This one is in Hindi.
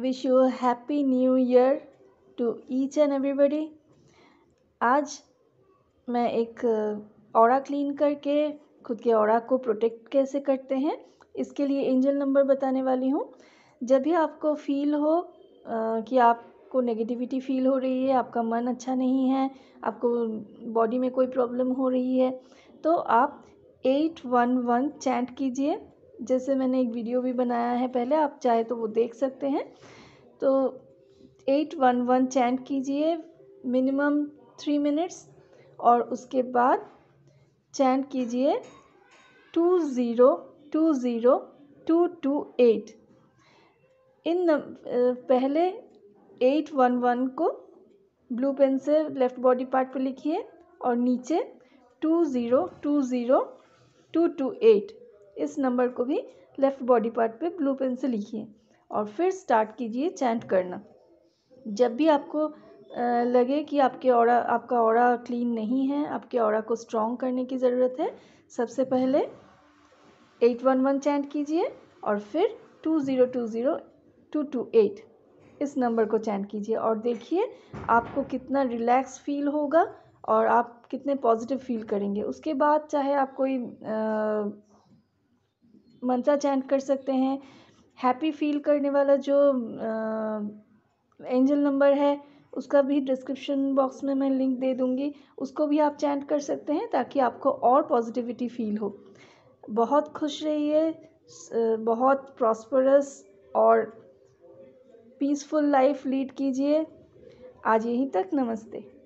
wish you happy new year to each and everybody आज मैं एक और क्लीन करके खुद के और को प्रोटेक्ट कैसे करते हैं इसके लिए एंजल नंबर बताने वाली हूँ जब भी आपको फील हो आ, कि आपको नेगेटिविटी फील हो रही है आपका मन अच्छा नहीं है आपको बॉडी में कोई प्रॉब्लम हो रही है तो आप एट वन वन चैंट कीजिए जैसे मैंने एक वीडियो भी बनाया है पहले आप चाहे तो वो देख सकते हैं तो एट वन वन चैंट कीजिए मिनिमम थ्री मिनट्स और उसके बाद चैंट कीजिए two zero two zero two two eight इन पहले एट वन वन को ब्लू पेन से लेफ़्ट बॉडी पार्ट पर लिखिए और नीचे two zero two zero two two eight इस नंबर को भी लेफ़्ट बॉडी पार्ट पे ब्लू पेन से लिखिए और फिर स्टार्ट कीजिए चैंट करना जब भी आपको लगे कि आपके और आपका और क्लीन नहीं है आपके और को स्ट्रॉन्ग करने की ज़रूरत है सबसे पहले एट वन वन चैंट कीजिए और फिर two zero two zero two two eight इस नंबर को चैंट कीजिए और देखिए आपको कितना रिलैक्स फील होगा और आप कितने पॉजिटिव फील करेंगे उसके बाद चाहे आप कोई आ, मंत्रा चैंट कर सकते हैं हैप्पी फील करने वाला जो एंजल नंबर है उसका भी डिस्क्रिप्शन बॉक्स में मैं लिंक दे दूँगी उसको भी आप चैंट कर सकते हैं ताकि आपको और पॉजिटिविटी फील हो बहुत खुश रहिए बहुत प्रॉस्परस और पीसफुल लाइफ लीड कीजिए आज यहीं तक नमस्ते